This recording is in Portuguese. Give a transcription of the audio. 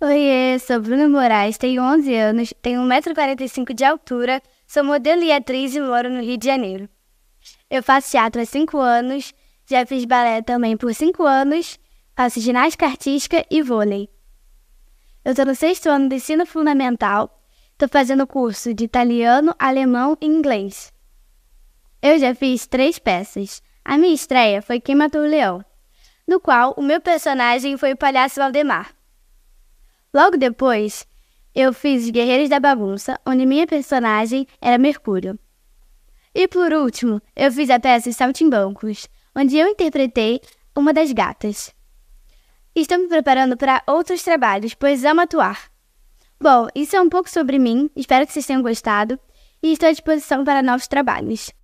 Oiê, sou Bruna Moraes, tenho 11 anos, tenho 1,45m de altura, sou modelo e atriz e moro no Rio de Janeiro. Eu faço teatro há 5 anos, já fiz balé também por 5 anos, faço ginástica artística e vôlei. Eu estou no sexto ano do ensino fundamental, estou fazendo curso de italiano, alemão e inglês. Eu já fiz três peças. A minha estreia foi Quem Matou o Leão, no qual o meu personagem foi o palhaço Valdemar. Logo depois, eu fiz Guerreiros da Bagunça, onde minha personagem era Mercúrio. E por último, eu fiz a peça Saltimbancos, onde eu interpretei uma das gatas. Estou me preparando para outros trabalhos, pois amo atuar. Bom, isso é um pouco sobre mim, espero que vocês tenham gostado e estou à disposição para novos trabalhos.